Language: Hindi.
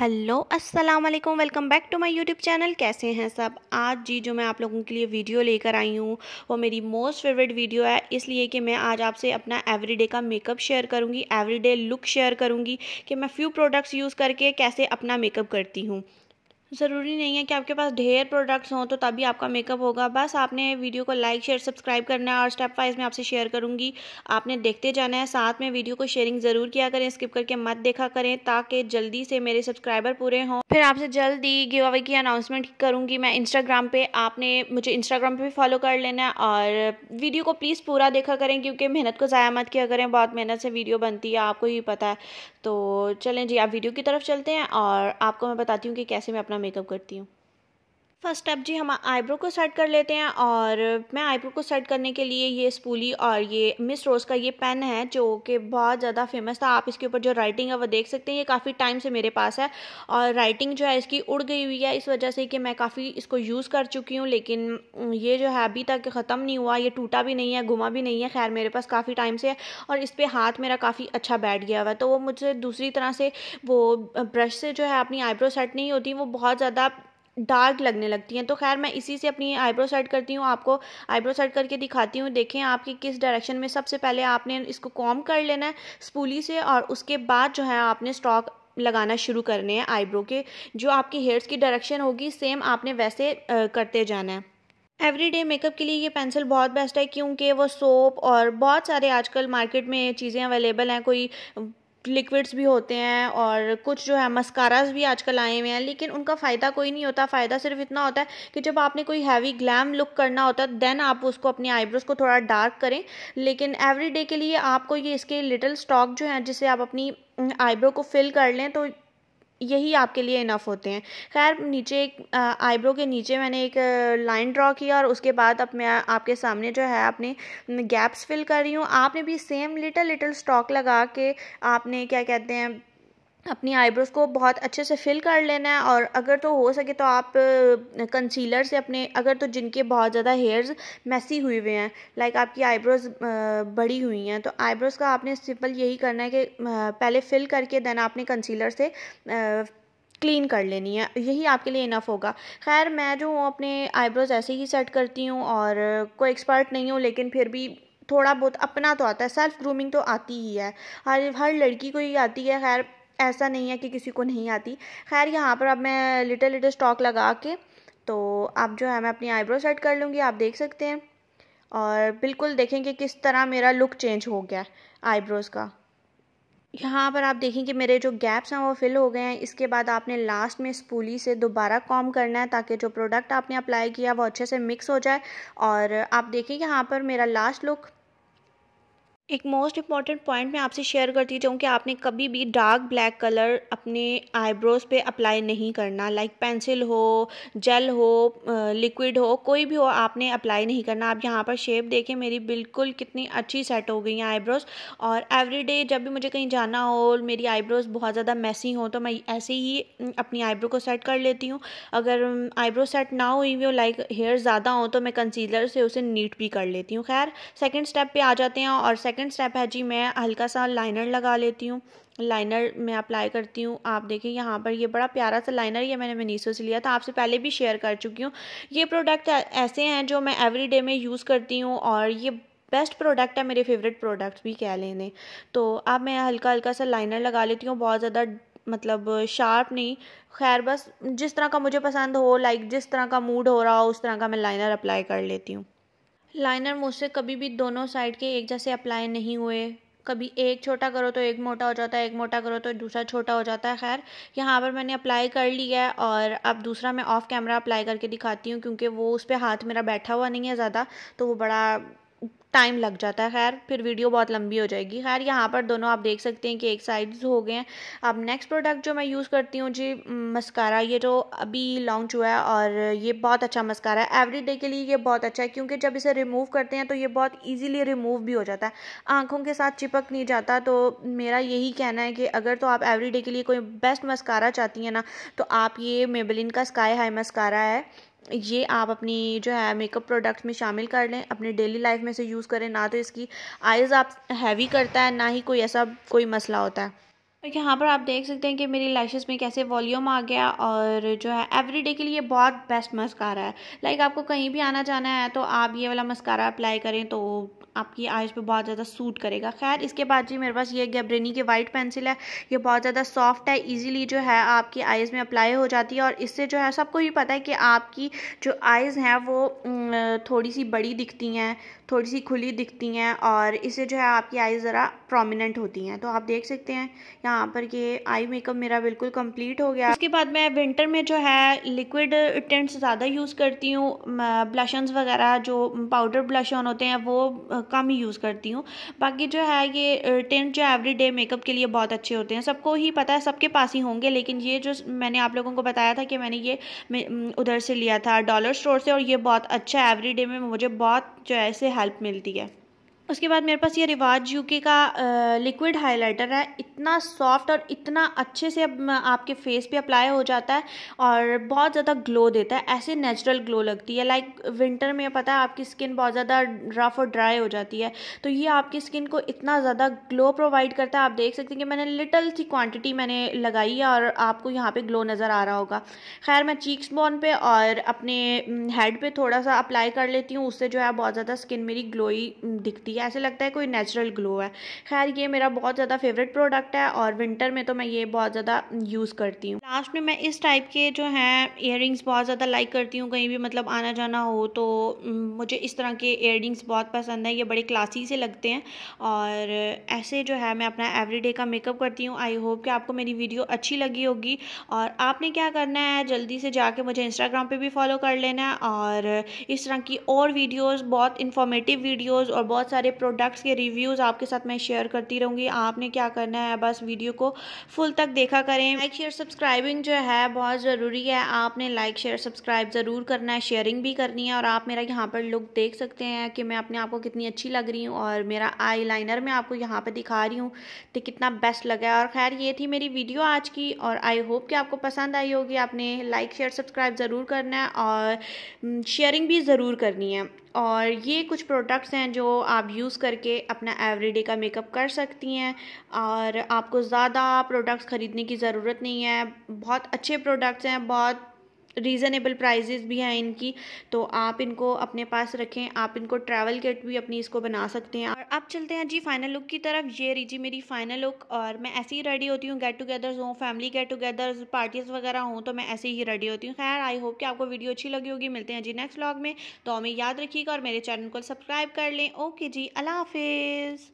हेलो अस्सलाम वालेकुम welcome back to my YouTube channel कैसे हैं सब आज जी जो मैं आप लोगों के लिए वीडियो लेकर आई हूँ वो मेरी मोस्ट फेवरेट वीडियो है इसलिए कि मैं आज आपसे अपना एवरीडे का मेकअप शेयर करूँगी एवरीडे लुक शेयर करूँगी कि मैं फ्यू प्रोडक्ट्स यूज़ करके कैसे अपना मेकअप करती हूँ ज़रूरी नहीं है कि आपके पास ढेर प्रोडक्ट्स हों तो तभी आपका मेकअप होगा बस आपने वीडियो को लाइक शेयर सब्सक्राइब करना है और स्टेप वाइज मैं आपसे शेयर करूँगी आपने देखते जाना है साथ में वीडियो को शेयरिंग ज़रूर किया करें स्किप करके मत देखा करें ताकि जल्दी से मेरे सब्सक्राइबर पूरे हों फिर आपसे जल्दी गिव अवे की अनाउंसमेंट करूँगी मैं इंस्टाग्राम पर आपने मुझे इंस्टाग्राम पर भी फॉलो कर लेना है और वीडियो को प्लीज़ पूरा देखा करें क्योंकि मेहनत को ज़ाया मत किया करें बहुत मेहनत से वीडियो बनती है आपको ही पता है तो चलें जी आप वीडियो की तरफ चलते हैं और आपको मैं बताती हूँ कि कैसे मैं अपना मेकअप करती हूँ फर्स्ट स्टेप जी हम आईब्रो को सेट कर लेते हैं और मैं आईब्रो को सेट करने के लिए ये स्पूली और ये मिस रोज़ का ये पेन है जो कि बहुत ज़्यादा फेमस था आप इसके ऊपर जो राइटिंग है वो देख सकते हैं ये काफ़ी टाइम से मेरे पास है और राइटिंग जो है इसकी उड़ गई हुई है इस वजह से कि मैं काफ़ी इसको यूज़ कर चुकी हूँ लेकिन ये जो है अभी तक ख़त्म नहीं हुआ ये टूटा भी नहीं है घुमा भी नहीं है खैर मेरे पास काफ़ी टाइम से है और इस पर हाथ मेरा काफ़ी अच्छा बैठ गया हुआ है तो वो मुझसे दूसरी तरह से वो ब्रश से जो है अपनी आईब्रो सेट नहीं होती वो बहुत ज़्यादा डार्क लगने लगती हैं तो खैर मैं इसी से अपनी आईब्रो सेट करती हूँ आपको आईब्रो सेट करके दिखाती हूँ देखें आपकी किस डायरेक्शन में सबसे पहले आपने इसको कॉम कर लेना है स्पूली से और उसके बाद जो है आपने स्टॉक लगाना शुरू करने हैं आईब्रो के जो आपकी हेयर्स की डायरेक्शन होगी सेम आपने वैसे करते जाना है एवरीडे मेकअप के लिए ये पेंसिल बहुत बेस्ट है क्योंकि वो सोप और बहुत सारे आजकल मार्केट में चीज़ें अवेलेबल हैं कोई लिक्विड्स भी होते हैं और कुछ जो है मस्काराज भी आजकल आए हुए हैं लेकिन उनका फ़ायदा कोई नहीं होता फ़ायदा सिर्फ इतना होता है कि जब आपने कोई हैवी ग्लैम लुक करना होता है देन आप उसको अपने आईब्रोज़ को थोड़ा डार्क करें लेकिन एवरीडे के लिए आपको ये इसके लिटिल स्टॉक जो है जिसे आप अपनी आईब्रो को फिल कर लें तो यही आपके लिए इनफ होते हैं खैर नीचे एक आईब्रो के नीचे मैंने एक लाइन ड्रॉ किया और उसके बाद अब मैं आपके सामने जो है अपने गैप्स फिल कर रही हूँ आपने भी सेम लिटल लिटल स्टॉक लगा के आपने क्या कहते हैं अपनी आईब्रोज को बहुत अच्छे से फिल कर लेना है और अगर तो हो सके तो आप कंसीलर से अपने अगर तो जिनके बहुत ज़्यादा हेयर्स मैसी हुए हुए हैं लाइक आपकी आईब्रोज बड़ी हुई हैं तो आईब्रोज का आपने सिंपल यही करना है कि पहले फिल करके देन आपने कंसीलर से क्लीन कर लेनी है यही आपके लिए इनफ होगा खैर मैं जो हूँ अपने आईब्रोज ऐसे ही सेट करती हूँ और कोई एक्सपर्ट नहीं हूँ लेकिन फिर भी थोड़ा बहुत अपना तो आता है सेल्फ ग्रूमिंग तो आती ही है हर हर लड़की को ही आती है खैर ऐसा नहीं है कि किसी को नहीं आती खैर यहाँ पर अब मैं लिटिल लिटिल स्टॉक लगा के तो अब जो है मैं अपनी आईब्रो सेट कर लूँगी आप देख सकते हैं और बिल्कुल देखें कि किस तरह मेरा लुक चेंज हो गया आईब्रोज़ का यहाँ पर आप देखें कि मेरे जो गैप्स हैं वो फिल हो गए हैं इसके बाद आपने लास्ट में स्पूली से दोबारा कॉम करना है ताकि जो प्रोडक्ट आपने अप्लाई किया वो अच्छे से मिक्स हो जाए और आप देखें यहाँ पर मेरा लास्ट लुक एक मोस्ट इंपॉर्टेंट पॉइंट मैं आपसे शेयर करती जाऊँ कि आपने कभी भी डार्क ब्लैक कलर अपने आईब्रोज पे अप्लाई नहीं करना लाइक like पेंसिल हो जेल हो लिक्विड हो कोई भी हो आपने अप्लाई नहीं करना आप यहाँ पर शेप देखें मेरी बिल्कुल कितनी अच्छी सेट हो गई हैं आईब्रोज और एवरीडे जब भी मुझे कहीं जाना हो मेरी आईब्रोज बहुत ज़्यादा मैसी हो तो मैं ऐसे ही अपनी आईब्रो को सेट कर लेती हूँ अगर आईब्रो सेट ना हुई हुई हो लाइक हेयर ज़्यादा हो तो मैं कंसीलर से उसे नीट भी कर लेती हूँ खैर सेकेंड स्टेप पर आ जाते हैं और सेकंड स्टेप है जी मैं हल्का सा लाइनर लगा लेती हूँ लाइनर मैं अप्लाई करती हूँ आप देखें यहाँ पर ये बड़ा प्यारा सा लाइनर ये मैंने मीसो से लिया था आपसे पहले भी शेयर कर चुकी हूँ ये प्रोडक्ट ऐसे हैं जो मैं एवरी में यूज़ करती हूँ और ये बेस्ट प्रोडक्ट है मेरे फेवरेट प्रोडक्ट भी कह लेने तो अब मैं हल्का हल्का सा लाइनर लगा लेती हूँ बहुत ज़्यादा मतलब शार्प नहीं खैर बस जिस तरह का मुझे पसंद हो लाइक जिस तरह का मूड हो रहा हो उस तरह का मैं लाइनर अप्लाई कर लेती हूँ लाइनर मुझसे कभी भी दोनों साइड के एक जैसे अप्लाई नहीं हुए कभी एक छोटा करो तो एक मोटा हो जाता है एक मोटा करो तो दूसरा छोटा हो जाता है खैर यहाँ पर मैंने अप्लाई कर लिया है और अब दूसरा मैं ऑफ़ कैमरा अप्लाई करके दिखाती हूँ क्योंकि वो उस पर हाथ मेरा बैठा हुआ नहीं है ज़्यादा तो वो बड़ा टाइम लग जाता है खैर फिर वीडियो बहुत लंबी हो जाएगी खैर यहाँ पर दोनों आप देख सकते हैं कि एक साइड हो गए हैं अब नेक्स्ट प्रोडक्ट जो मैं यूज़ करती हूँ जी मस्कारा ये जो तो अभी लॉन्च हुआ है और ये बहुत अच्छा मस्कारा है एवरीडे के लिए ये बहुत अच्छा है क्योंकि जब इसे रिमूव करते हैं तो ये बहुत ईजीली रिमूव भी हो जाता है आँखों के साथ चिपक नहीं जाता तो मेरा यही कहना है कि अगर तो आप डे के लिए कोई बेस्ट मस्कारा चाहती हैं ना तो आप ये मेबलिन का स्काई हाई मस्कारा है ये आप अपनी जो है मेकअप प्रोडक्ट में शामिल कर लें अपने डेली लाइफ में से यूज़ करें ना तो इसकी आइज़ आप हैवी करता है ना ही कोई ऐसा कोई मसला होता है और यहाँ पर आप देख सकते हैं कि मेरी लैशेज़ में कैसे वॉल्यूम आ गया और जो है एवरीडे के लिए बहुत बेस्ट मस्कारा है लाइक आपको कहीं भी आना जाना है तो आप ये वाला मस्कारा अप्लाई करें तो आपकी आइज पे बहुत ज़्यादा सूट करेगा खैर इसके बाद जी मेरे पास ये गैब्रेनी की वाइट पेंसिल है ये बहुत ज़्यादा सॉफ्ट है इजीली जो है आपकी आइज़ में अप्लाई हो जाती है और इससे जो है सबको ही पता है कि आपकी जो आइज़ हैं वो थोड़ी सी बड़ी दिखती हैं थोड़ी सी खुली दिखती हैं और इससे जो है आपकी आई ज़रा प्रोमिनेंट होती हैं तो आप देख सकते हैं यहाँ पर कि आई मेकअप मेरा बिल्कुल कंप्लीट हो गया उसके बाद मैं विंटर में जो है लिक्विड टेंट्स ज़्यादा यूज़ करती हूँ ब्लशन्स वगैरह जो पाउडर ब्लश ऑन होते हैं वो कम ही यूज़ करती हूँ बाकी जो है ये टेंट जो डे मेकअप के लिए बहुत अच्छे होते हैं सबको ही पता है सबके पास ही होंगे लेकिन ये जो मैंने आप लोगों को बताया था कि मैंने ये उधर से लिया था डॉलर स्टोर से और ये बहुत अच्छा डे में मुझे बहुत जो है इसे हेल्प मिलती है उसके बाद मेरे पास ये रिवाज यूके का लिक्विड हाइलाइटर है इतना सॉफ्ट और इतना अच्छे से अब आपके फेस पे अप्लाई हो जाता है और बहुत ज़्यादा ग्लो देता है ऐसे नेचुरल ग्लो लगती है लाइक विंटर में पता है आपकी स्किन बहुत ज़्यादा रफ और ड्राई हो जाती है तो ये आपकी स्किन को इतना ज़्यादा ग्लो प्रोवाइड करता है आप देख सकते हैं कि मैंने लिटल सी क्वान्टिटी मैंने लगाई है और आपको यहाँ पर ग्लो नज़र आ रहा होगा खैर मैं चीक्स बोन पर और अपने हेड पर थोड़ा सा अप्लाई कर लेती हूँ उससे जो है बहुत ज़्यादा स्किन मेरी ग्लोई दिखती है है ऐसे लगता है कोई नेचुरल ग्लो है खैर ये मेरा बहुत ज़्यादा फेवरेट प्रोडक्ट है और विंटर में तो मैं ये बहुत ज़्यादा यूज़ करती हूँ लास्ट में मैं इस टाइप के जो हैं इयर बहुत ज़्यादा लाइक करती हूँ कहीं भी मतलब आना जाना हो तो मुझे इस तरह के इयर बहुत पसंद है ये बड़े क्लासी से लगते हैं और ऐसे जो है मैं अपना एवरीडे का मेकअप करती हूँ आई होप कि आपको मेरी वीडियो अच्छी लगी होगी और आपने क्या करना है जल्दी से जाके मुझे इंस्टाग्राम पे भी फॉलो कर लेना है और इस तरह की और वीडियोस बहुत इंफॉर्मेटिव वीडियोस और बहुत सारे सारे प्रोडक्ट्स के रिव्यूज़ आपके साथ मैं शेयर करती रहूँगी आपने क्या करना है बस वीडियो को फुल तक देखा करें लाइक शेयर सब्सक्राइबिंग जो है बहुत ज़रूरी है आपने लाइक शेयर सब्सक्राइब ज़रूर करना है शेयरिंग भी करनी है और आप मेरा यहाँ पर लुक देख सकते हैं कि मैं अपने आप को कितनी अच्छी लग रही हूँ और मेरा आई मैं आपको यहाँ पर दिखा रही हूँ तो कितना बेस्ट लगा है और खैर ये थी मेरी वीडियो आज की और आई होप कि आपको पसंद आई होगी आपने लाइक शेयर सब्सक्राइब ज़रूर करना है और शेयरिंग हम्म, भी ज़रूर करनी है और ये कुछ प्रोडक्ट्स हैं जो आप यूज़ करके अपना एवरीडे का मेकअप कर सकती हैं और आपको ज़्यादा प्रोडक्ट्स ख़रीदने की ज़रूरत नहीं है बहुत अच्छे प्रोडक्ट्स हैं बहुत रीज़नेबल प्राइजेज़ भी हैं इनकी तो आप इनको अपने पास रखें आप इनको ट्रैवल किट भी अपनी इसको बना सकते हैं और अब चलते हैं जी फाइनल लुक की तरफ ये रही जी मेरी फाइनल लुक और मैं ऐसे ही रेडी होती हूँ गेट टुगेदर्स हों फैमिली गेट टुगेदर्स पार्टीज़ वगैरह हों तो मैं ऐसे ही रेडी होती हूँ खैर आई होप कि आपको वीडियो अच्छी लगी होगी मिलते हैं जी नेक्स्ट ब्लॉग में तो हमें याद रखिएगा और मेरे चैनल को सब्सक्राइब कर लें ओके जी अला हाफिज़